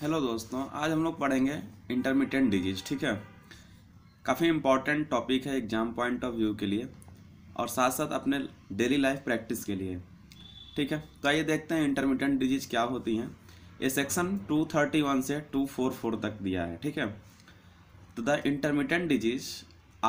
hello दोस्तों आज हम लोग पढ़ेंगे इंटरमीडियंट डिजीज ठीक है काफ़ी इम्पॉर्टेंट टॉपिक है एग्जाम पॉइंट ऑफ व्यू के लिए और साथ साथ अपने डेली लाइफ प्रैक्टिस के लिए ठीक है तो आइए देखते हैं इंटरमीडियंट डिजीज क्या होती हैं ये सेक्शन 231 से 244 तक दिया है ठीक है तो the intermittent disease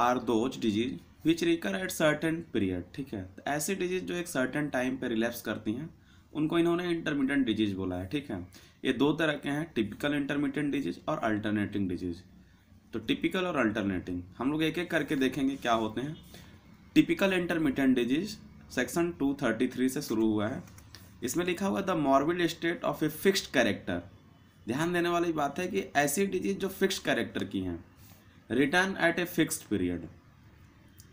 are those disease which recur at certain period ठीक है तो ऐसी डिजीज जो एक सर्टन टाइम पर रिलैप्स करती हैं उनको इन्होंने इंटरमीडियंट डिजीज बोला है ठीक है ये दो तरह के हैं टिपिकल इंटरमीडियंट डिजीज और अल्टरनेटिंग डिजीज तो टिपिकल और अल्टरनेटिंग हम लोग एक एक करके देखेंगे क्या होते हैं टिपिकल इंटरमीडियंट डिजीज सेक्शन 233 से शुरू हुआ है इसमें लिखा हुआ the morbid state of a fixed character ध्यान देने वाली बात है कि ऐसी डिजीज जो फिक्स्ड कैरेक्टर की हैं return at a fixed period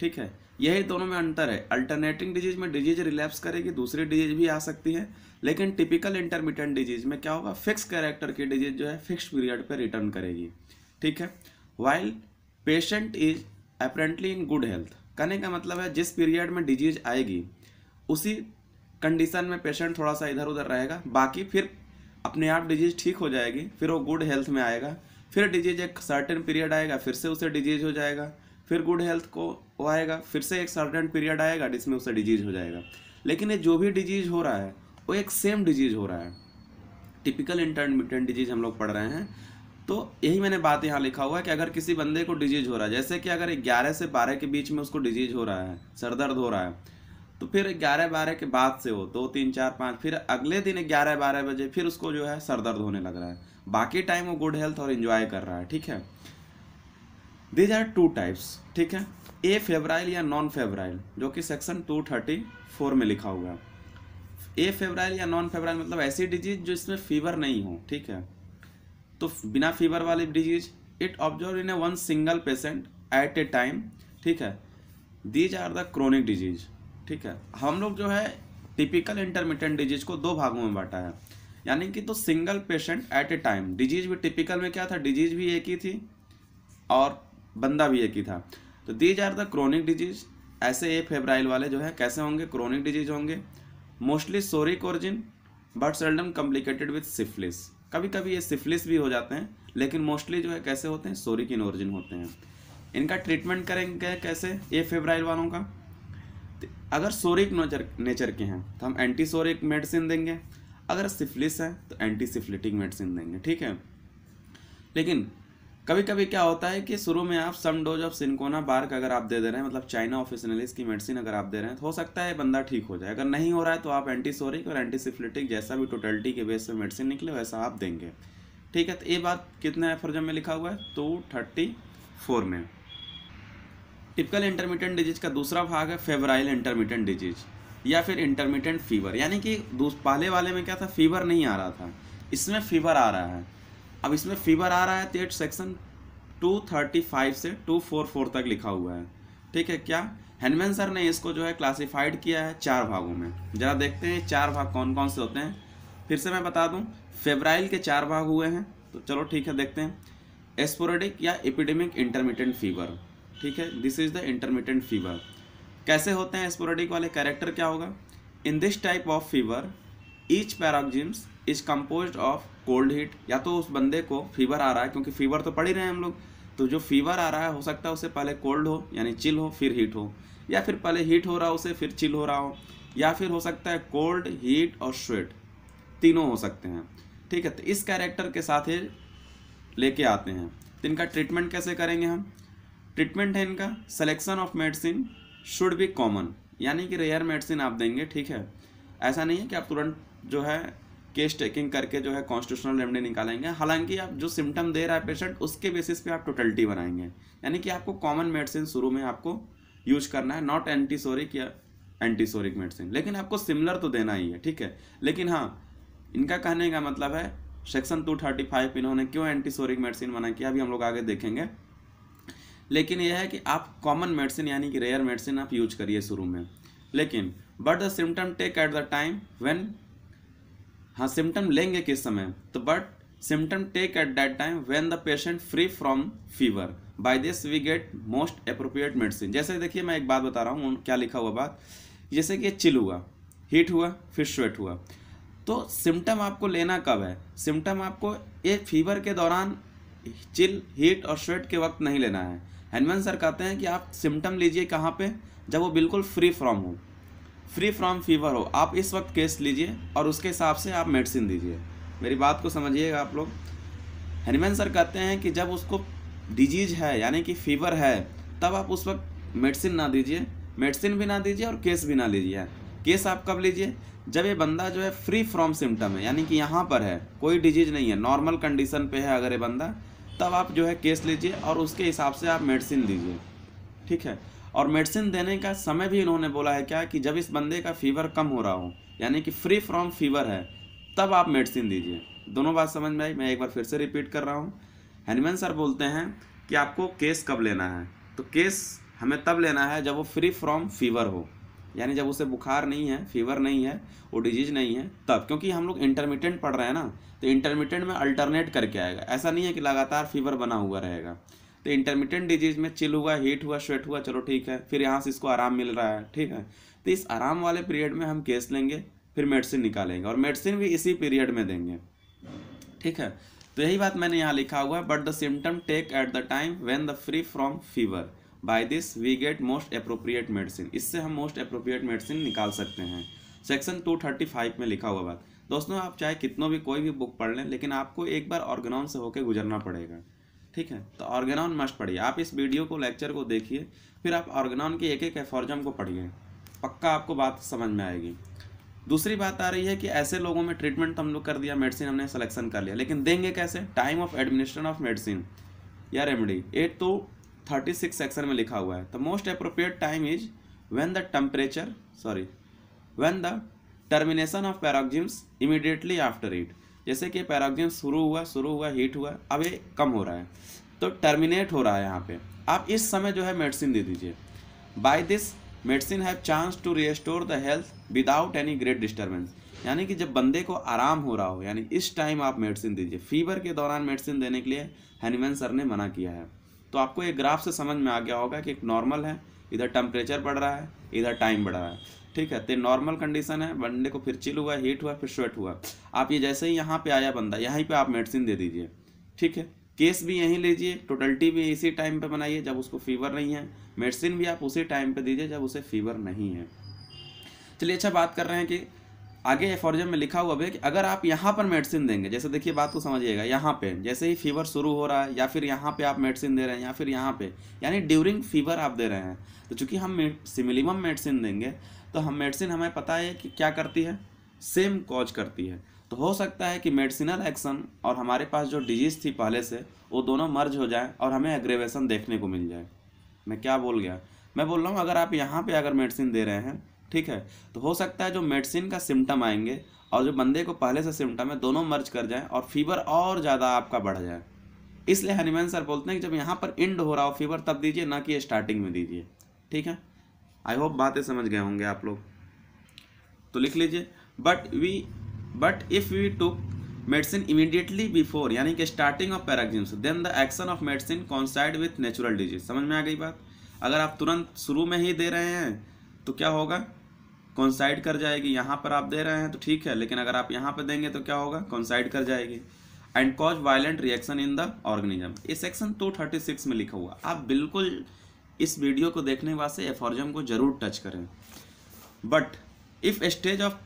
ठीक है यही दोनों में अंतर है अल्टरनेटिंग डिजीज में डिजीज रिलैप्स करेगी दूसरी डिजीज भी आ सकती है लेकिन टिपिकल इंटरमीडियंट डिजीज में क्या होगा फिक्स कैरेक्टर की डिजीज जो है फिक्स पीरियड पर रिटर्न करेगी ठीक है while patient is apparently in good health कहने का मतलब है जिस पीरियड में डिजीज आएगी उसी कंडीशन में पेशेंट थोड़ा सा इधर उधर रहेगा बाकी फिर अपने आप डिजीज ठीक हो जाएगी फिर वो गुड हेल्थ में आएगा फिर डिजीज एक सर्टेन पीरियड आएगा फिर से उसे डिजीज हो जाएगा फिर गुड हेल्थ को वो आएगा फिर से एक सर्टन पीरियड आएगा जिसमें उससे डिजीज हो जाएगा लेकिन ये जो भी डिजीज हो रहा है वो एक सेम डिजीज हो रहा है टिपिकल इंटरमीडियंट डिजीज हम लोग पढ़ रहे हैं तो यही मैंने बात यहाँ लिखा हुआ है कि अगर किसी बंदे को डिजीज हो रहा है जैसे कि अगर ग्यारह से बारह के बीच में उसको डिजीज हो रहा है सर दर्द हो रहा है तो फिर ग्यारह बारह के बाद से हो दो तीन चार पाँच फिर अगले दिन ग्यारह बारह बजे फिर उसको जो है सर दर्द होने लग रहा है बाकी टाइम वो गुड हेल्थ और इन्जॉय कर रहा है ठीक है दीज आर टू टाइप्स ठीक है ए फेवराइल या नॉन फेवराइल जो कि सेक्शन 234 में लिखा हुआ है ए फेवराइल या नॉन फेवराइल मतलब ऐसी डिजीज जो इसमें फीवर नहीं हो ठीक है तो बिना फीवर वाली disease it observe in a one single patient at a time ठीक है these are the chronic disease ठीक है हम लोग जो है टिपिकल इंटरमीडियंट डिजीज को दो भागों में बांटा है यानी कि तो single patient at a time disease भी टिपिकल में क्या था डिजीज भी एक ही थी और बंदा भी एक ही था तो these are the chronic disease ऐसे ये फेब्राइल वाले जो है कैसे होंगे क्रोनिक डिजीज होंगे mostly psoric origin but seldom complicated with syphilis कभी कभी ये सिफलिस भी हो जाते हैं लेकिन मोस्टली जो है कैसे होते हैं सोरिक इन ओरिजिन होते हैं इनका ट्रीटमेंट करेंगे कैसे ये फेब्राइल वालों का अगर सोरिक नेचर नेचर के हैं तो हम एंटी सोरिक मेडिसिन देंगे अगर सिफलिस है तो एंटी सिफलिटिक मेडिसिन देंगे ठीक है लेकिन कभी कभी क्या होता है कि शुरू में आप some dose of cinchona bark अगर आप दे दे रहे हैं मतलब चाइना ऑफिसनलिस की मेडिसिन अगर आप दे रहे हैं तो हो सकता है बंदा ठीक हो जाए अगर नहीं हो रहा है तो आप एंटीसोरिक और एंटीसिफ्लिटिक जैसा भी टोटलिटी के बेस पर मेडिसिन निकले वैसा आप देंगे ठीक है तो ये बात कितने एफरजम में लिखा हुआ है टू थर्टी फोर में टिपिकल इंटरमीडियंट डिजीज का दूसरा भाग है फेवराइल इंटरमीडियंट डिजीज या फिर इंटरमीडियंट फीवर यानी कि पहले वाले में क्या था फीवर नहीं आ रहा था इसमें फीवर आ रहा है अब इसमें फीवर आ रहा है तो टू सेक्शन 235 से 244 तक लिखा हुआ है ठीक है क्या हैनमैन सर ने इसको जो है क्लासिफाइड किया है चार भागों में ज़रा देखते हैं चार भाग कौन कौन से होते हैं फिर से मैं बता दूँ फेब्राइल के चार भाग हुए हैं तो चलो ठीक है देखते हैं एस्पोरेडिक या एपिडेमिक इंटरमीडियंट फीवर ठीक है this is the intermittent fever कैसे होते हैं एस्पोरेडिक वाले कैरेक्टर क्या होगा in this type of fever each paroxysms is compose of cold heat या तो उस बंदे को फीवर आ रहा है क्योंकि फीवर तो पड़ ही रहे हैं हम लोग तो जो फीवर आ रहा है हो सकता है उसे पहले कोल्ड हो यानी चिल हो फिर हीट हो या फिर पहले हीट हो रहा हो उसे फिर चिल हो रहा हो या फिर हो सकता है कोल्ड हीट और स्वेट तीनों हो सकते हैं ठीक है तो इस कैरेक्टर के साथ ही लेके आते हैं तो इनका ट्रीटमेंट कैसे करेंगे हम ट्रीटमेंट है इनका selection of medicine should be common यानी कि रेयर मेडिसिन आप देंगे ठीक है ऐसा नहीं है कि आप तुरंत जो है केस टेकिंग करके जो है कॉन्स्टिट्यूशनल रेमडी निकालेंगे हालांकि आप जो सिम्टम दे रहा है पेशेंट उसके बेसिस पे आप टोटलिटी बनाएंगे यानी कि आपको कॉमन मेडिसिन शुरू में आपको यूज करना है नॉट एंटीसोरिक या एंटीसोरिक मेडिसिन लेकिन आपको सिमिलर तो देना ही है ठीक है लेकिन हाँ इनका कहने का मतलब है सेक्शन टू थर्टी फाइव इन्होंने क्यों एंटीसोरिक मेडिसिन बना किया अभी हम लोग आगे देखेंगे लेकिन यह है कि आप कॉमन मेडिसिन यानी कि रेयर मेडिसिन आप यूज करिए शुरू में लेकिन but the symptom take at the time when हाँ सिम्टम लेंगे किस समय तो but symptom take at that time when the patient free from fever by this we get most appropriate medicine जैसे देखिए मैं एक बात बता रहा हूँ क्या लिखा हुआ बात जैसे कि चिल हुआ हीट हुआ फिर स्वेट हुआ तो सिम्टम आपको लेना कब है सिम्टम आपको एक फीवर के दौरान चिल हीट और स्वेट के वक्त नहीं लेना है हेनमन सर कहते हैं कि आप सिम्टम लीजिए कहाँ पे जब वो बिल्कुल फ्री फ्रॉम हो फ्री फ्रॉम फीवर हो आप इस वक्त केस लीजिए और उसके हिसाब से आप मेडिसिन दीजिए मेरी बात को समझिएगा आप लोग हनुमान सर कहते हैं कि जब उसको डिजीज है यानी कि फीवर है तब आप उस वक्त मेडिसिन ना दीजिए मेडिसिन भी ना दीजिए और केस भी ना लीजिए केस आप कब लीजिए जब ये बंदा जो है फ्री फ्रॉम सिम्टम है यानी कि यहाँ पर है कोई डिजीज नहीं है नॉर्मल कंडीशन पे है अगर ये बंदा तब आप जो है केस लीजिए और उसके हिसाब से आप मेडिसिन दीजिए ठीक है और मेडिसिन देने का समय भी इन्होंने बोला है क्या कि जब इस बंदे का फीवर कम हो रहा हो यानी कि फ्री फ्रॉम फीवर है तब आप मेडिसिन दीजिए दोनों बात समझ में आई मैं एक बार फिर से रिपीट कर रहा हूँ हैनीमैन सर बोलते हैं कि आपको केस कब लेना है तो केस हमें तब लेना है जब वो फ्री फ्रॉम फीवर हो यानी जब उसे बुखार नहीं है फीवर नहीं है वो डिजीज़ नहीं है तब क्योंकि हम लोग इंटरमीडियंट पढ़ रहे हैं ना तो इंटरमीडियंट में अल्टरनेट करके आएगा ऐसा नहीं है कि लगातार फीवर बना हुआ रहेगा तो इंटरमीडियंट डिजीज में चिल हुआ हीट हुआ स्वेट हुआ चलो ठीक है फिर यहाँ से इसको आराम मिल रहा है ठीक है तो इस आराम वाले पीरियड में हम केस लेंगे फिर मेडिसिन निकालेंगे और मेडिसिन भी इसी पीरियड में देंगे ठीक है तो यही बात मैंने यहाँ लिखा हुआ है but the symptom take at the time when the free from fever by this we get most appropriate medicine इससे हम मोस्ट अप्रोप्रिएट मेडिसिन निकाल सकते हैं सेक्शन 235 में लिखा हुआ बात दोस्तों आप चाहे कितनों भी कोई भी बुक पढ़ लें लेकिन आपको एक बार ऑर्गेनॉन से होकर गुजरना पड़ेगा ठीक है तो ऑर्गेनॉन मस्ट पढ़िए आप इस वीडियो को लेक्चर को देखिए फिर आप ऑर्गेनॉन के एक एक एफॉर्जम को पढ़िए पक्का आपको बात समझ में आएगी दूसरी बात आ रही है कि ऐसे लोगों में ट्रीटमेंट तो हम लोग कर दिया मेडिसिन हमने सिलेक्शन कर लिया लेकिन देंगे कैसे time of administration of medicine या रेमेडी एट तो थर्टी सिक्स सेक्शन में लिखा हुआ है the most appropriate time is when the temperature sorry when the termination of paroxysms immediately after it जैसे कि पैराक्सिन शुरू हुआ शुरू हुआ हीट हुआ अब ये कम हो रहा है तो टर्मिनेट हो रहा है यहाँ पे आप इस समय जो है मेडिसिन दे दीजिए by this medicine have chance to restore the health without any great disturbance यानी कि जब बंदे को आराम हो रहा हो यानी इस टाइम आप मेडिसिन दीजिए फीवर के दौरान मेडिसिन देने के लिए हैनीमैन सर ने मना किया है तो आपको एक ग्राफ से समझ में आ गया होगा कि एक नॉर्मल है इधर टेम्परेचर बढ़ रहा है इधर टाइम बढ़ रहा है ठीक है तो नॉर्मल कंडीशन है बंदे को फिर चिल हुआ हीट हुआ फिर स्वेट हुआ आप ये जैसे ही यहाँ पे आया बंदा यहीं पे आप मेडिसिन दे दीजिए ठीक है केस भी यहीं लीजिए टोटलिटी भी इसी टाइम पे बनाइए जब उसको फीवर नहीं है मेडिसिन भी आप उसी टाइम पे दीजिए जब उसे फीवर नहीं है चलिए अच्छा बात कर रहे हैं कि आगे एफोर्जम में लिखा हुआ भी कि अगर आप यहाँ पर मेडिसिन देंगे जैसे देखिए बात को समझिएगा यहाँ पे जैसे ही फीवर शुरू हो रहा है या फिर यहाँ पे आप मेडिसिन दे रहे हैं या फिर यहाँ पे यानी ड्यूरिंग फीवर आप दे रहे हैं तो चूंकि हम सिमिलिमम मेडिसिन देंगे तो हम मेडिसिन हमें पता है कि क्या करती है सेम कॉज करती है तो हो सकता है कि मेडिसिनल एक्शन और हमारे पास जो डिजीज़ थी पहले से वो दोनों मर्ज हो जाए और हमें एग्रेवेशन देखने को मिल जाए मैं क्या बोल गया मैं बोल रहा हूँ अगर आप यहाँ पे अगर मेडिसिन दे रहे हैं ठीक है तो हो सकता है जो मेडिसिन का सिम्टम आएंगे और जो बंदे को पहले से सिम्टम है दोनों मर्ज कर जाएँ और फीवर और ज़्यादा आपका बढ़ जाए इसलिए हनीमैन सर बोलते हैं कि जब यहाँ पर इंड हो रहा हो फीवर तब दीजिए ना कि स्टार्टिंग में दीजिए ठीक है आई होप बातें समझ गए होंगे आप लोग तो लिख लीजिए but we but if we took medicine immediately before यानी कि starting of paroxysms then the action of medicine coincide with natural disease समझ में आ गई बात अगर आप तुरंत शुरू में ही दे रहे हैं तो क्या होगा कॉन्साइड कर जाएगी यहाँ पर आप दे रहे हैं तो ठीक है लेकिन अगर आप यहाँ पर देंगे तो क्या होगा कॉन्साइड कर जाएगी and cause violent reaction in the organism ये सेक्शन टू थर्टी सिक्स में लिखा हुआ आप बिल्कुल इस वीडियो को देखने के बाद से एफॉर्जम को जरूर टच करें but if stage of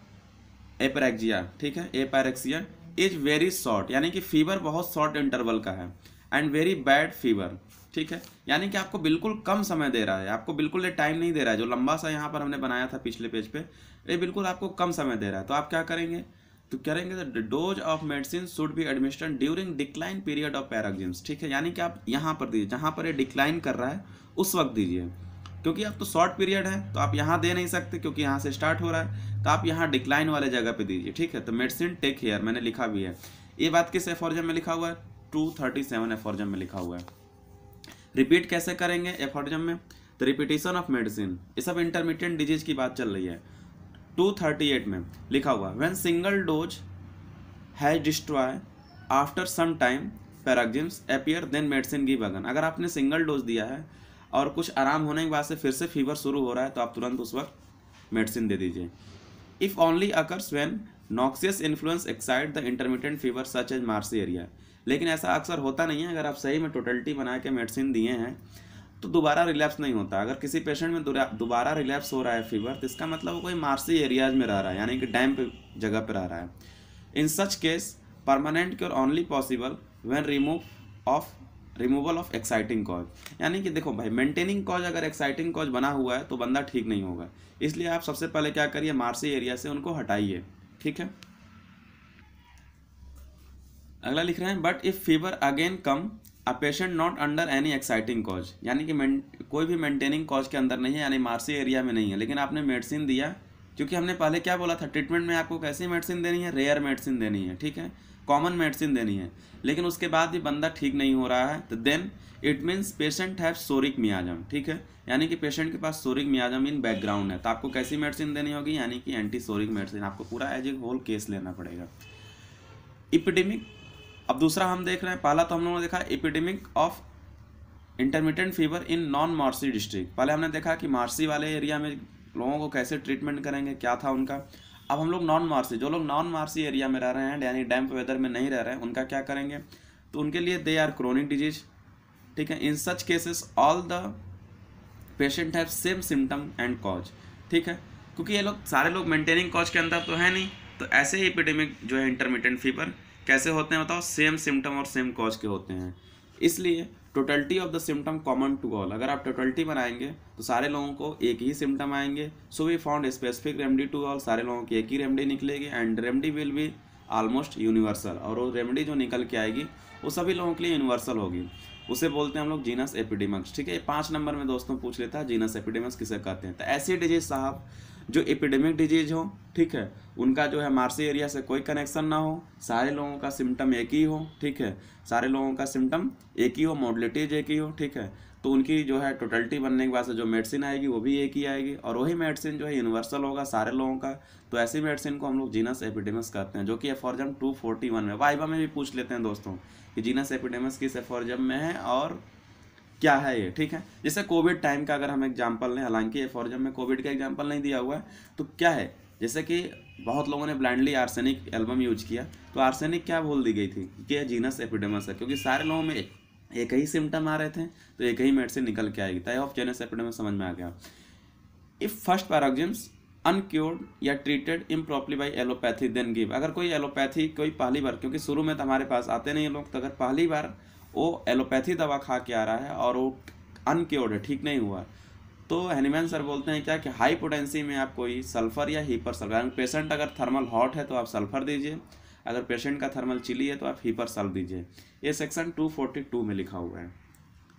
apyrexia ठीक है एपैरेक्सिया इज वेरी शॉर्ट यानी कि फीवर बहुत शॉर्ट इंटरवल का है एंड वेरी बैड फीवर ठीक है यानी कि आपको बिल्कुल कम समय दे रहा है आपको बिल्कुल ये टाइम नहीं दे रहा है जो लंबा सा यहाँ पर हमने बनाया था पिछले पेज पे ये बिल्कुल आपको कम समय दे रहा है तो आप क्या करेंगे तो कह रहेंगे dose of medicine should be admission during decline period of paroxysms ठीक है यानी कि आप यहाँ पर दीजिए जहाँ पर ये डिक्लाइन कर रहा है उस वक्त दीजिए क्योंकि अब तो शॉर्ट पीरियड है तो आप यहाँ दे नहीं सकते क्योंकि यहाँ से स्टार्ट हो रहा है तो आप यहाँ डिक्लाइन वाले जगह पे दीजिए ठीक है तो मेडिसिन टेक हेयर मैंने लिखा भी है ये बात किस एफॉर्जम में लिखा हुआ है टू थर्टी सेवन एफॉर्जम में लिखा हुआ है रिपीट कैसे करेंगे एफॉर्जम में द रिपीटेशन ऑफ मेडिसिन ये सब इंटरमीडिएट डिजीज की बात चल रही है 238 में लिखा हुआ when single dose has destroy after some time paroxysms appear then medicine give again अगर आपने सिंगल डोज दिया है और कुछ आराम होने के बाद से फिर से फीवर शुरू हो रहा है तो आप तुरंत उस वक्त मेडिसिन दे दीजिए if only occurs when noxious influence excite the intermittent fever such as marshy area लेकिन ऐसा अक्सर होता नहीं है अगर आप सही में टोटलिटी बना के मेडिसिन दिए हैं तो दोबारा रिलैप्स नहीं होता अगर किसी पेशेंट में दोबारा रिलैप्स हो रहा है फीवर तो इसका मतलब वो कोई मार्सी एरियाज में रह रहा है यानी कि डैम पे जगह पर रह रहा है in such case permanent cure only possible when remove of removal of exciting cause यानी कि देखो भाई मेंटेनिंग कॉज अगर एक्साइटिंग कॉज बना हुआ है तो बंदा ठीक नहीं होगा इसलिए आप सबसे पहले क्या करिए मार्सी एरिया से उनको हटाइए ठीक है अगला लिख रहे हैं but if fever again come a patient not under any exciting cause यानी कि कोई भी मेंटेनिंग कॉज के अंदर नहीं है यानी मार्सी एरिया में नहीं है लेकिन आपने मेडिसिन दिया क्योंकि हमने पहले क्या बोला था ट्रीटमेंट में आपको कैसी मेडिसिन देनी है रेयर मेडिसिन देनी है ठीक है कॉमन मेडिसिन देनी है लेकिन उसके बाद भी बंदा ठीक नहीं हो रहा है तो then it means patient have psoric miasm ठीक है यानी कि पेशेंट के पास सोरिक मियाजम इन बैकग्राउंड है तो आपको कैसी मेडिसिन देनी होगी यानी कि एंटी सोरिक मेडिसिन आपको पूरा एज ए होल केस लेना पड़ेगा इपिडेमिक अब दूसरा हम देख रहे हैं पहला तो हम लोगों ने देखा epidemic of intermittent fever in non marshy district पहले हमने देखा कि मार्सी वाले एरिया में लोगों को कैसे ट्रीटमेंट करेंगे क्या था उनका अब हम लोग नॉन मार्सी जो लोग नॉन मार्सी एरिया में रह रहे हैं यानी डैम्प वेदर में नहीं रह रहे हैं उनका क्या करेंगे तो उनके लिए दे आर क्रोनिक डिजीज ठीक है in such cases all the patient have same symptom and cause ठीक है क्योंकि ये लोग सारे लोग मेंटेनिंग कॉज के अंदर तो है नहीं तो ऐसे ही एपिडेमिक जो है इंटरमीडियंट फीवर कैसे होते हैं बताओ सेम सिम्टम और सेम कॉज के होते हैं इसलिए totality of the symptom common to all अगर आप टोटलिटी बनाएंगे तो सारे लोगों को एक ही सिम्टम आएंगे so we found specific remedy to all सारे लोगों की एक ही रेमडी निकलेगी and remedy will be almost universal और वो रेमडी जो निकल के आएगी वो सभी लोगों के लिए यूनिवर्सल होगी उसे बोलते हैं हम लोग जीनस एपिडेमिक्स ठीक है पाँच नंबर में दोस्तों पूछ लेता है जीनस एपिडेमिक्स किसे कहते हैं तो ऐसी डिजीज साहब जो एपिडेमिक डिजीज हो ठीक है उनका जो है मार्सी एरिया से कोई कनेक्शन ना हो सारे लोगों का सिम्टम एक ही हो ठीक है सारे लोगों का सिम्टम एक ही हो मॉडलिटीज एक ही हो ठीक है तो उनकी जो है टोटलिटी बनने के बाद से जो मेडिसिन आएगी वो भी एक ही आएगी और वही मेडिसिन जो है यूनिवर्सल होगा सारे लोगों का तो ऐसी मेडिसिन को हम लोग जीनस एपिडेमस कहते हैं जो कि एफॉर्जम टू फोर्टी वन में वाइबा में भी पूछ लेते हैं दोस्तों कि जीनस एपिडेमस किस एफॉर्जम में है और क्या है ये ठीक है जैसे कोविड टाइम का अगर हम एग्जाम्पल लें हालांकि एफॉर्जम में कोविड का एग्जाम्पल नहीं दिया हुआ है तो क्या है जैसे कि बहुत लोगों ने ब्लाइंडली आर्सेनिक एल्बम यूज किया तो आर्सेनिक क्या बोल दी गई थी कि यह जीनस एपिडेमस है क्योंकि सारे लोगों में एक ही सिम्टम आ रहे थे तो एक ही मेडिसिन से निकल के आएगी टाइप ऑफ जीनस एपिडेमस समझ में आ गया if first paroxysms uncured or treated improperly by allopathy then give अगर कोई एलोपैथी कोई पहली बार क्योंकि शुरू में तो हमारे पास आते नहीं लोग तो अगर पहली बार वो एलोपैथी दवा खा के आ रहा है और वो अनक्योर्ड है ठीक नहीं हुआ तो हैनीमैन सर बोलते हैं क्या कि हाई पोटेंसी में आप कोई सल्फ़र या हीपर सल्फर पेशेंट अगर थर्मल हॉट है तो आप सल्फ़र दीजिए अगर पेशेंट का थर्मल चिली है तो आप हीपर सल्फ दीजिए ये सेक्शन 242 में लिखा हुआ है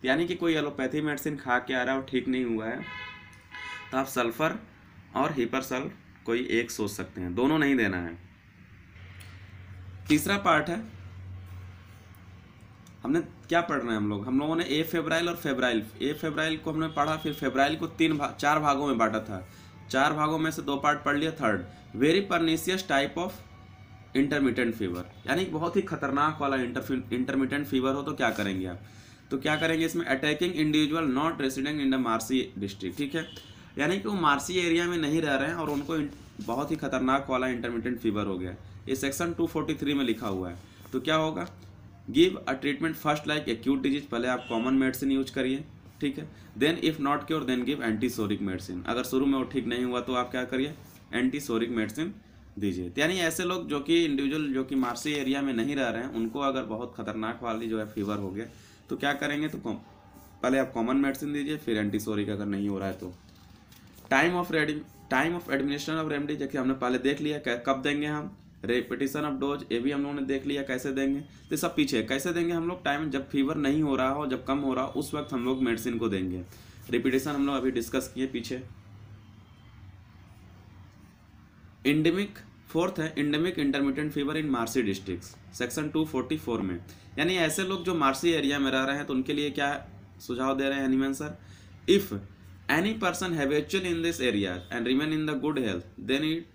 यानी कि कोई एलोपैथी मेडिसिन खा के आ रहा है और ठीक नहीं हुआ है तो आप सल्फ़र और हीपर सल्फ कोई एक सोच सकते हैं दोनों नहीं देना है तीसरा पार्ट है हमने क्या पढ़ रहे हैं हम लोग हम लोगों ने ए फेब्राइल और फेब्राइल ए फेब्राइल को हमने पढ़ा फिर फेब्राइल को तीन भा, चार भागों में बांटा था चार भागों में से दो पार्ट पढ़ लिया third very pernicious type of intermittent fever यानी बहुत ही खतरनाक वाला इंटरमीडियंट फीवर हो तो क्या करेंगे आप तो क्या करेंगे इसमें attacking individual not resident in the marshy district ठीक है यानी कि वो मार्सी एरिया में नहीं रह रहे हैं और उनको बहुत ही खतरनाक वाला इंटरमीडियंट फीवर हो गया ये सेक्शन 243 में लिखा हुआ है तो क्या होगा give a treatment first like acute disease पहले आप कॉमन मेडिसिन यूज करिए ठीक है then if not cure then give antipsoric medicine अगर शुरू में वो ठीक नहीं हुआ तो आप क्या करिए एंटीसोरिक मेडिसिन दीजिए तो यानी ऐसे लोग जो कि इंडिविजुअल जो कि मार्सी एरिया में नहीं रह रहे हैं उनको अगर बहुत खतरनाक वाली जो है फीवर हो गया तो क्या करेंगे तो पहले आप कॉमन मेडिसिन दीजिए फिर एंटीसोरिक अगर नहीं हो रहा है तो time of ready time of administration of remedy जैसे हमने पहले देख लिया कब देंगे हम रेपिटेशन ऑफ डोज ये भी हम लोगों ने देख लिया कैसे देंगे तो सब पीछे कैसे देंगे हम लोग टाइम जब फीवर नहीं हो रहा हो जब कम हो रहा हो उस वक्त हम लोग मेडिसिन को देंगे रिपीटेशन हम लोग अभी डिस्कस किए पीछे इंडेमिक फोर्थ है endemic intermittent fever in marshy district section 244 में यानी ऐसे लोग जो मार्सी एरिया में रह रहे हैं तो उनके लिए क्या सुझाव दे रहे हैं Hahnemann sir if any person हैवेचुअल in this area and remain in the good health then it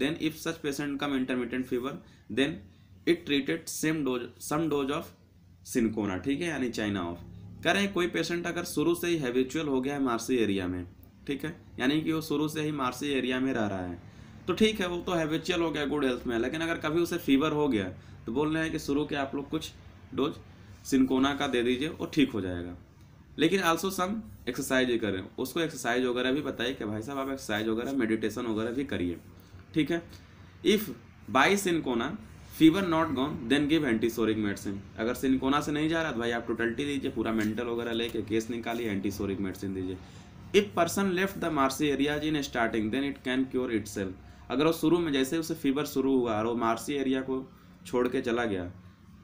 then if such patient come intermittent fever then it treated same dose some dose of cinchona ठीक है यानी China of कह रहे हैं कोई patient अगर शुरू से ही हैबिचुअल हो गया है मार्सी एरिया में ठीक है यानी कि वो शुरू से ही मार्सी एरिया में रह रहा है तो ठीक है वो तो हैबिचुअल हो गया गुड हेल्थ में लेकिन अगर कभी उसे फीवर हो गया तो बोल रहे हैं कि शुरू के आप लोग कुछ डोज सिनकोना का दे दीजिए और ठीक हो जाएगा लेकिन आल्सो सम एक्सरसाइज ही करें उसको एक्सरसाइज वगैरह भी बताइए कि भाई साहब आप एक्सरसाइज वगैरह मेडिटेशन वगैरह भी करिए ठीक है if by cinchona fever not gone then give antipsoric medicine अगर सिनकोना से नहीं जा रहा तो भाई आप टोटल्टी दीजिए पूरा मेंटल वगैरह लेके केस निकालिए एंटीसोरिक मेडिसिन दीजिए if person left the marshy area in starting then it can cure it अगर वो शुरू में जैसे उसे फीवर शुरू हुआ और वो मार्सी एरिया को छोड़ के चला गया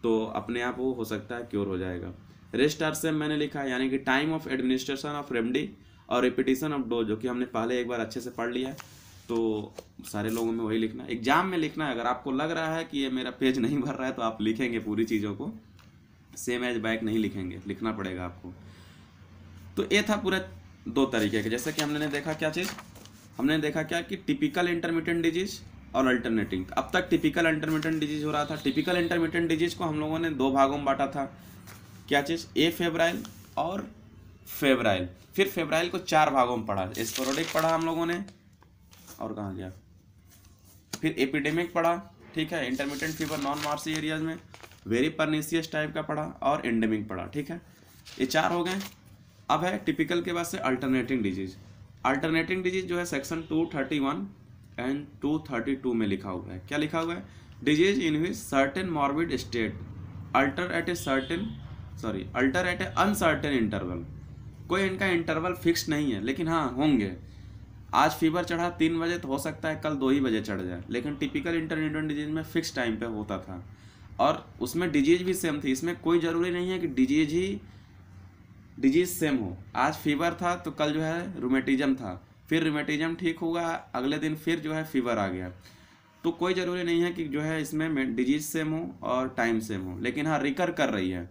तो अपने आप वो हो सकता है क्योर हो जाएगा रेस्ट आर सेम मैंने लिखा है यानी कि time of administration of remedy और रिपीटिशन ऑफ डोज जो कि हमने पहले एक बार अच्छे से पढ़ लिया है तो सारे लोगों में वही लिखना एग्जाम में लिखना है अगर आपको लग रहा है कि ये मेरा पेज नहीं भर रहा है तो आप लिखेंगे पूरी चीज़ों को सेम एज बैक नहीं लिखेंगे लिखना पड़ेगा आपको तो ये था पूरा दो तरीके के जैसे कि हमने देखा क्या चीज़ हमने देखा क्या कि टिपिकल इंटरमीडियंट डिजीज और अल्टरनेटिंग अब तक टिपिकल इंटरमीडियंट डिजीज हो रहा था टिपिकल इंटरमीडियंट डिजीज को हम लोगों ने दो भागों में बांटा था क्या चीज़ ए फेब्राइल और फेब्राइल फिर फेब्राइल को चार भागों में पढ़ा एस्पोरोडिक पढ़ा हम लोगों ने और कहाँ गया फिर एपिडेमिक पढ़ा ठीक है intermittent fever non marshy areas में वेरी परनीसियस टाइप का पढ़ा और एंडेमिक पढ़ा ठीक है ये चार हो गए अब है टिपिकल के बाद से अल्टरनेटिंग डिजीज अल्टरनेटिंग डिजीज जो है section two thirty one and two thirty two में लिखा हुआ है क्या लिखा हुआ है डिजीज इन हुई certain morbid state alter at a certain sorry alter at a uncertain interval कोई इनका इंटरवल फिक्स नहीं है लेकिन हाँ होंगे आज फीवर चढ़ा तीन बजे तो हो सकता है कल दो ही बजे चढ़ जाए लेकिन टिपिकल इंटरनेटन डिजीज में फिक्स टाइम पे होता था और उसमें डिजीज भी सेम थी इसमें कोई ज़रूरी नहीं है कि डिजीज ही डिजीज सेम हो आज फीवर था तो कल जो है रोमेटिज़म था फिर रोमेटिज़म ठीक हुआ अगले दिन फिर जो है फीवर आ गया तो कोई ज़रूरी नहीं है कि जो है इसमें डिजीज सेम हो और टाइम सेम हो लेकिन हाँ रिकर कर रही है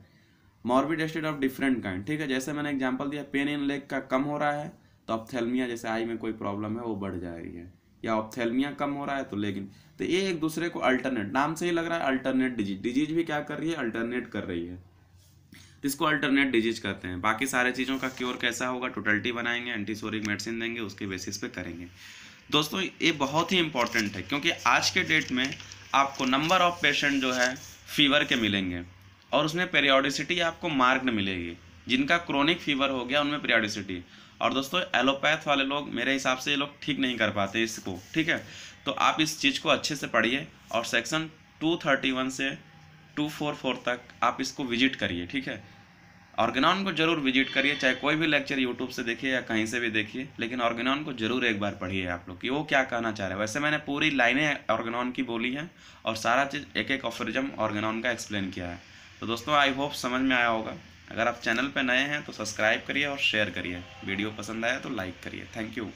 morbid state of different kind ठीक है जैसे मैंने एग्जाम्पल दिया पेन इन लेग का कम हो रहा है तो ऑप्थेलमिया जैसे आई में कोई प्रॉब्लम है वो बढ़ जा रही है या ऑप्थेलमिया कम हो रहा है तो लेकिन तो ये एक दूसरे को अल्टरनेट नाम से ही लग रहा है अल्टरनेट डिजीज डिजीज भी क्या कर रही है अल्टरनेट कर रही है इसको अल्टरनेट डिजीज कहते हैं बाकी सारे चीज़ों का क्योर कैसा होगा टोटलिटी बनाएंगे एंटीसोरिक मेडिसिन देंगे उसके बेसिस पे करेंगे दोस्तों ये बहुत ही इंपॉर्टेंट है क्योंकि आज के डेट में आपको नंबर ऑफ पेशेंट जो है फीवर के मिलेंगे और उसमें पेरियोडिसिटी आपको मार्क्ड मिलेगी जिनका क्रोनिक फीवर हो गया उनमें पीरियाडिसिटी और दोस्तों एलोपैथ वाले लोग मेरे हिसाब से ये लोग ठीक नहीं कर पाते इसको ठीक है तो आप इस चीज़ को अच्छे से पढ़िए और सेक्शन 231 से 244 तक आप इसको विजिट करिए ठीक है ऑर्गेनॉन को जरूर विजिट करिए चाहे कोई भी लेक्चर यूट्यूब से देखिए या कहीं से भी देखिए लेकिन ऑर्गेनॉन को जरूर एक बार पढ़िए आप लोग कि वो क्या कहना चाह रहे हैं वैसे मैंने पूरी लाइनें ऑर्गेनॉन की बोली हैं और सारा चीज़ एक एक ऑफरिजम ऑर्गेनॉन का एक्सप्लेन किया है तो दोस्तों आई होप समझ में आया होगा अगर आप चैनल पर नए हैं तो सब्सक्राइब करिए और शेयर करिए वीडियो पसंद आया तो लाइक करिए थैंक यू